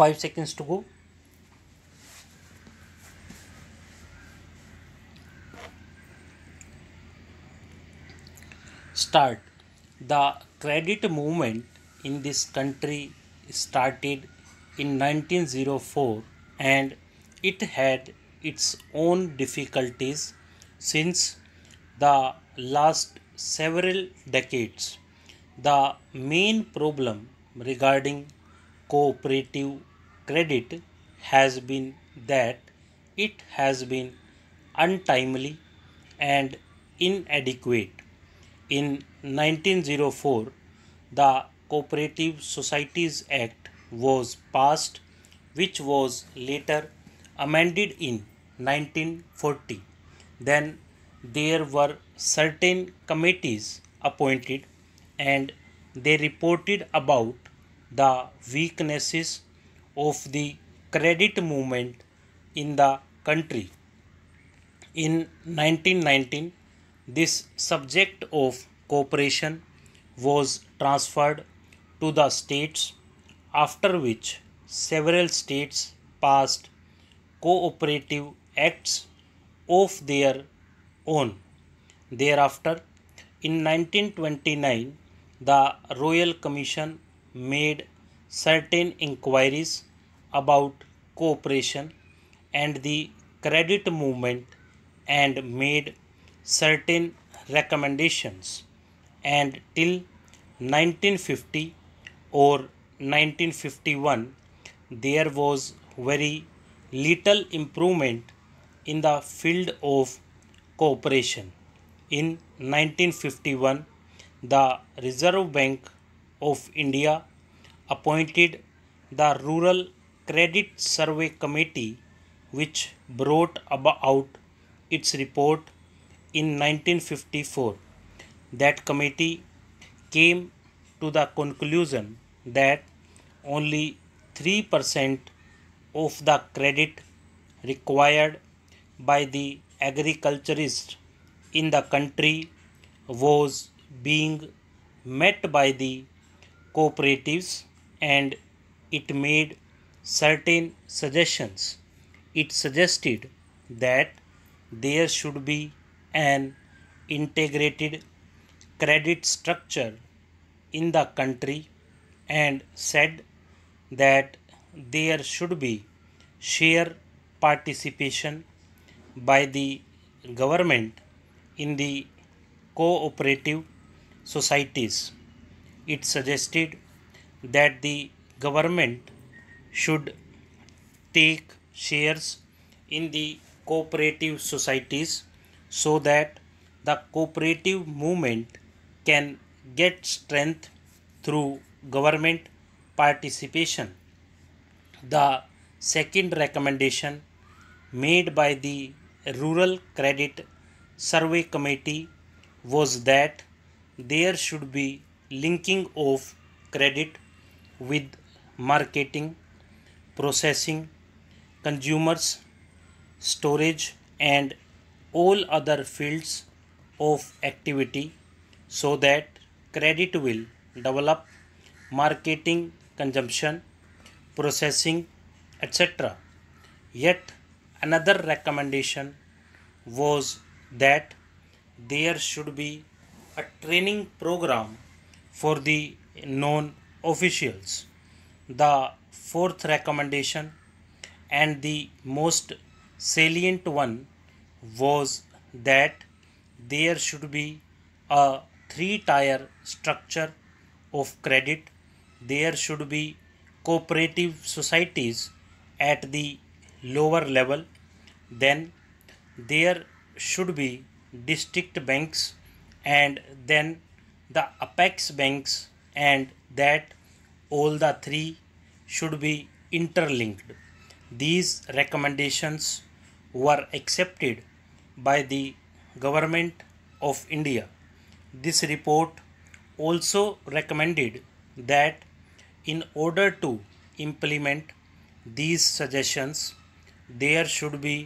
5 seconds to go start the credit movement in this country started in 1904 and it had its own difficulties since the last several decades the main problem regarding cooperative credit has been that it has been untimely and inadequate. In 1904, the Cooperative Societies Act was passed, which was later amended in 1940. Then there were certain committees appointed and they reported about the weaknesses of the credit movement in the country. In 1919, this subject of cooperation was transferred to the states, after which several states passed cooperative acts of their own. Thereafter, in 1929, the Royal Commission made certain inquiries about cooperation and the credit movement and made certain recommendations and till 1950 or 1951 there was very little improvement in the field of cooperation in 1951 the reserve bank of india appointed the Rural Credit Survey Committee, which brought about its report in 1954. That committee came to the conclusion that only 3% of the credit required by the agriculturist in the country was being met by the cooperatives and it made certain suggestions. It suggested that there should be an integrated credit structure in the country and said that there should be share participation by the government in the cooperative societies. It suggested that the government should take shares in the cooperative societies so that the cooperative movement can get strength through government participation. The second recommendation made by the Rural Credit Survey Committee was that there should be linking of credit with marketing, processing, consumers, storage, and all other fields of activity so that credit will develop marketing, consumption, processing, etc. Yet another recommendation was that there should be a training program for the non officials. The fourth recommendation and the most salient one was that there should be a three tier structure of credit. There should be cooperative societies at the lower level. Then there should be district banks and then the apex banks and that all the three should be interlinked. These recommendations were accepted by the Government of India. This report also recommended that in order to implement these suggestions, there should be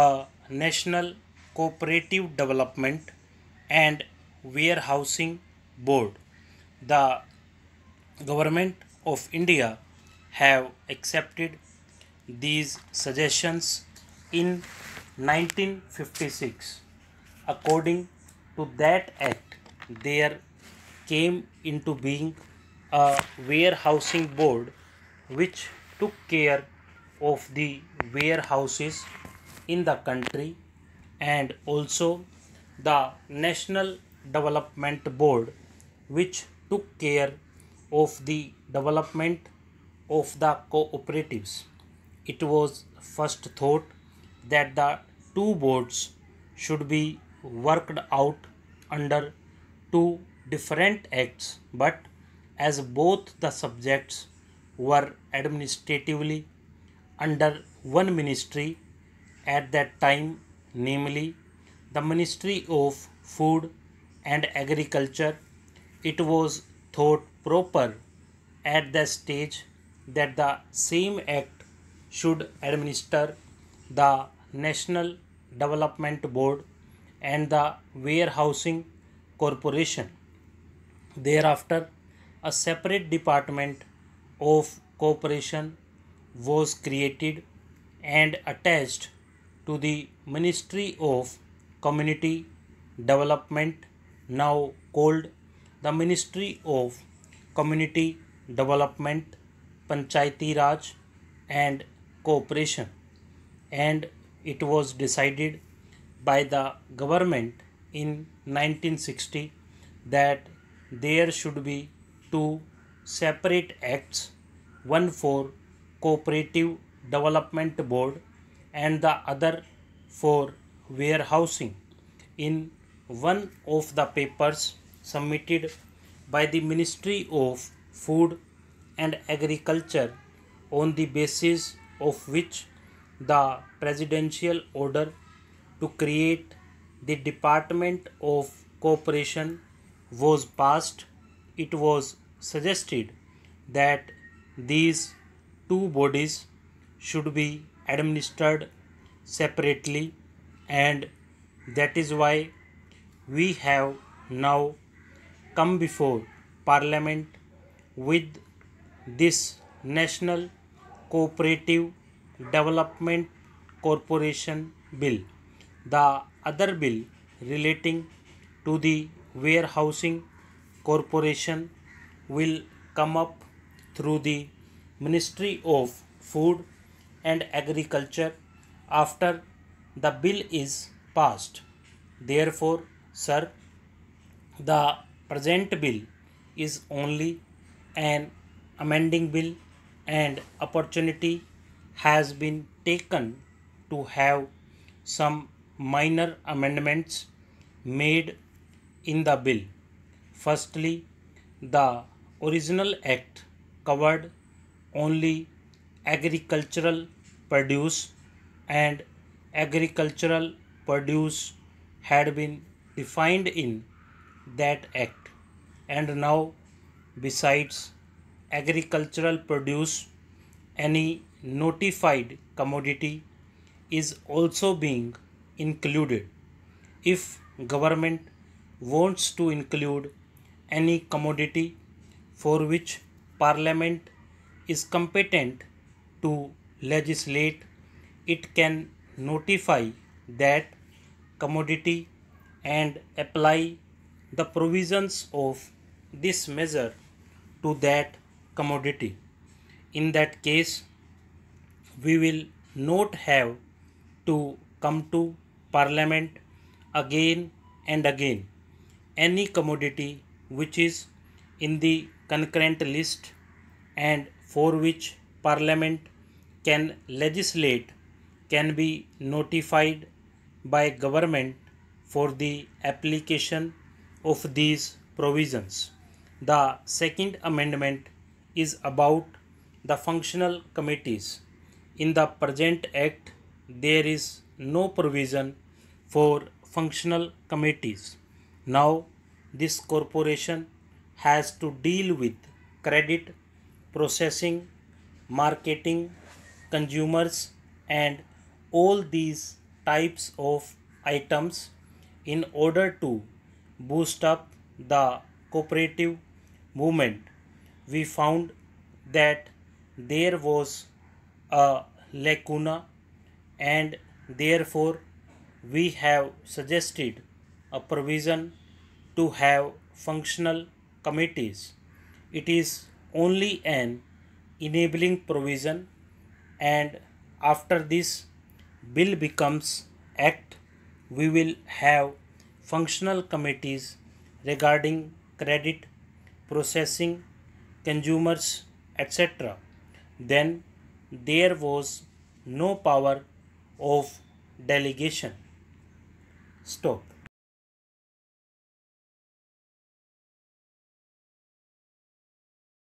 a national cooperative development and warehousing board. The government of India have accepted these suggestions in 1956. According to that act, there came into being a warehousing board which took care of the warehouses in the country and also the National Development Board which took care of the development of the cooperatives. It was first thought that the two boards should be worked out under two different acts, but as both the subjects were administratively under one ministry at that time, namely the Ministry of Food and Agriculture, it was thought proper at the stage that the same act should administer the National Development Board and the Warehousing Corporation. Thereafter, a separate department of cooperation was created and attached to the Ministry of Community Development, now called the Ministry of community development, panchayati raj, and cooperation. And it was decided by the government in 1960 that there should be two separate acts one for cooperative development board and the other for warehousing in one of the papers submitted by the Ministry of Food and Agriculture on the basis of which the presidential order to create the Department of Cooperation was passed, it was suggested that these two bodies should be administered separately and that is why we have now come before Parliament with this National Cooperative Development Corporation Bill. The other bill relating to the warehousing corporation will come up through the Ministry of Food and Agriculture after the bill is passed. Therefore, sir, the present bill is only an amending bill and opportunity has been taken to have some minor amendments made in the bill. Firstly, the original act covered only agricultural produce and agricultural produce had been defined in that act. And now, besides agricultural produce, any notified commodity is also being included. If government wants to include any commodity for which parliament is competent to legislate, it can notify that commodity and apply the provisions of this measure to that commodity. In that case, we will not have to come to parliament again and again. Any commodity which is in the concurrent list and for which parliament can legislate can be notified by government for the application of these provisions. The second amendment is about the functional committees. In the present act, there is no provision for functional committees. Now, this corporation has to deal with credit, processing, marketing, consumers, and all these types of items in order to boost up the cooperative movement, we found that there was a lacuna and therefore we have suggested a provision to have functional committees. It is only an enabling provision and after this bill becomes act we will have functional committees regarding credit, processing, consumers, etc., then there was no power of delegation. Stop.